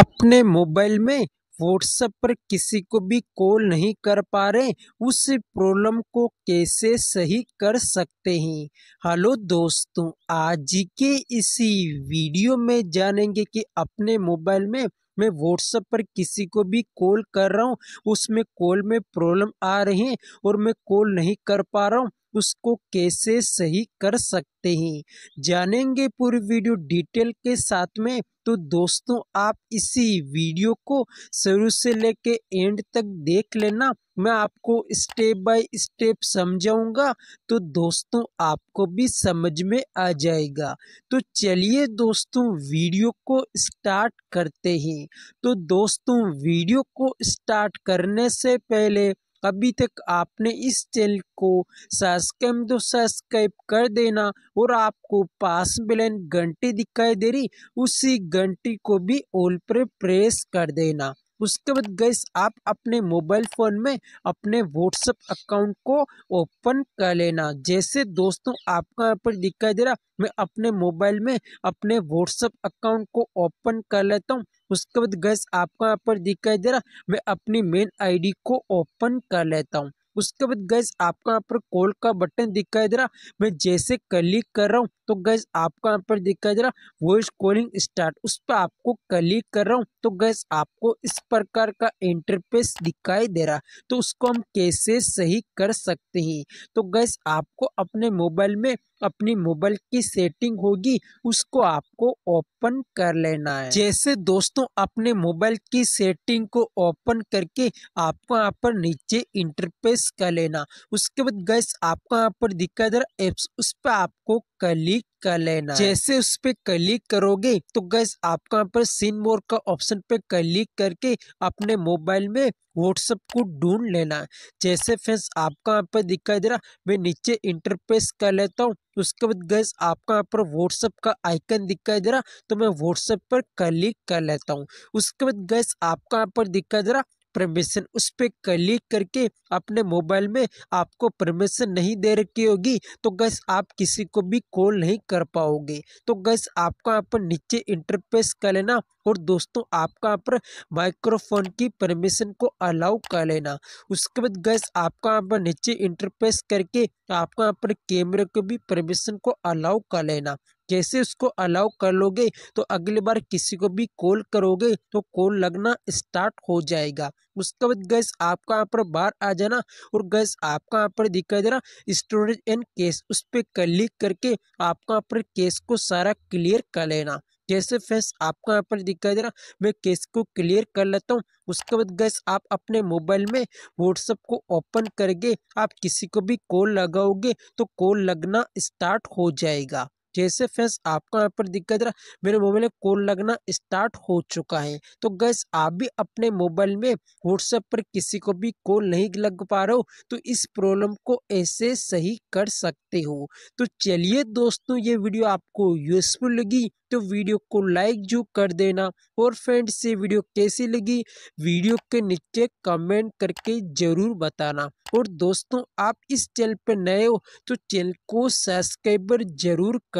अपने मोबाइल में व्हाट्सएप पर किसी को भी कॉल नहीं कर पा रहे उस प्रॉब्लम को कैसे सही कर सकते हैं हेलो दोस्तों आज के इसी वीडियो में जानेंगे कि अपने मोबाइल में मैं व्हाट्सएप पर किसी को भी कॉल कर रहा हूँ उसमें कॉल में प्रॉब्लम आ रही है और मैं कॉल नहीं कर पा रहा हूँ उसको कैसे सही कर सकते हैं जानेंगे पूरी वीडियो डिटेल के साथ में तो दोस्तों आप इसी वीडियो को शुरू से लेके एंड तक देख लेना मैं आपको स्टेप बाय स्टेप समझाऊंगा तो दोस्तों आपको भी समझ में आ जाएगा तो चलिए दोस्तों वीडियो को स्टार्ट करते हैं तो दोस्तों वीडियो को स्टार्ट करने से पहले अभी तक आपने इस चैनल को सब्सक्राइब तो सब्सक्राइब कर देना और आपको पास बिलन घंटी दिखाई दे रही उसी घंटी को भी ऑल पर प्रेस कर देना उसके बाद गैस आप अपने मोबाइल फ़ोन में अपने व्हाट्सएप अकाउंट को ओपन कर लेना जैसे दोस्तों आपका यहाँ पर दिखाई दे रहा मैं अपने मोबाइल में अपने व्हाट्सएप अकाउंट को ओपन कर लेता हूँ उसके बाद गैस आपका यहाँ पर दिखाई दे रहा मैं अपनी मेन आईडी को ओपन कर लेता हूँ उसके बाद गैस आपका यहाँ पर कॉल का बटन दिखाई दे रहा मैं जैसे क्लिक कर रहा हूँ तो गैस आपका यहाँ पर दिखाई दे रहा वॉइस कॉलिंग स्टार्ट उस पर आपको क्लिक कर रहा हूँ तो गैस आपको इस प्रकार का इंटरफेस दिखाई दे रहा तो उसको हम कैसे सही कर सकते हैं तो गैस आपको अपने मोबाइल में अपनी मोबाइल की सेटिंग होगी उसको आपको ओपन कर लेना है जैसे दोस्तों अपने मोबाइल की सेटिंग को ओपन करके आपको यहाँ पर नीचे इंटरफेस कर लेना उसके बाद गैस आपको यहाँ पर दिखा इधर एप्स उस पर आपको क्लिक कर लेना जैसे उस पर क्लिक करोगे तो गैस आपको यहाँ पर सिम मोर का ऑप्शन पे क्लिक करके अपने मोबाइल में व्हाट्सएप को ढूंढ लेना जैसे फ्रेंड्स आपको यहाँ पर दिखाई दे रहा मैं नीचे इंटरपेस कर लेता हूँ उसके बाद गैस आपको यहाँ पर व्हाट्सएप का आइकन दिखाई दे रहा तो मैं व्हाट्सएप पर क्लिक कर लेता हूँ उसके बाद गैस आपको यहाँ पर दिखाई दे रहा परमिशन उस पर क्लिक करके अपने मोबाइल में आपको परमिशन नहीं दे रखी होगी तो गैस आप किसी को भी कॉल नहीं कर पाओगे तो गैस आपका यहाँ पर नीचे इंटरफेस कर लेना और दोस्तों आपका यहाँ पर माइक्रोफोन की परमिशन को अलाउ कर लेना उसके बाद गैस आपका यहाँ पर नीचे इंटरफेस करके आपका यहाँ पर कैमरे को भी परमिशन को अलाउ कर लेना कैसे उसको अलाउ कर लोगे तो अगली बार किसी को भी कॉल करोगे तो कॉल लगना स्टार्ट हो जाएगा उसके बाद गैस आपका यहाँ पर बाहर आ जाना और गैस आपका यहाँ पर दिखाई दे रहा स्टोरेज एंड केस उस पर क्लिक करके आपका यहाँ पर केस को सारा क्लियर कर लेना जैसे फ्रेंड्स आपका यहाँ पर दिखाई दे रहा मैं केस को क्लियर कर लेता हूँ उसके बाद गैस आप अपने मोबाइल में व्हाट्सअप को ओपन करके आप किसी को भी कॉल लगाओगे तो कॉल लगना स्टार्ट हो जाएगा जैसे फ्रेंड्स आपका यहाँ पर दिक्कत रहा मेरे मोबाइल में कॉल लगना स्टार्ट हो चुका है तो गैस आप भी अपने मोबाइल में व्हाट्सएप पर किसी को भी कॉल नहीं लग पा रहे हो तो इस प्रॉब्लम को ऐसे सही कर सकते हो तो चलिए दोस्तों ये वीडियो आपको यूजफुल लगी तो वीडियो को लाइक जो कर देना और फ्रेंड्स ये वीडियो कैसी लगी वीडियो के नीचे कमेंट करके ज़रूर बताना और दोस्तों आप इस चैनल पर नए हो तो चैनल को सब्सक्राइबर जरूर कर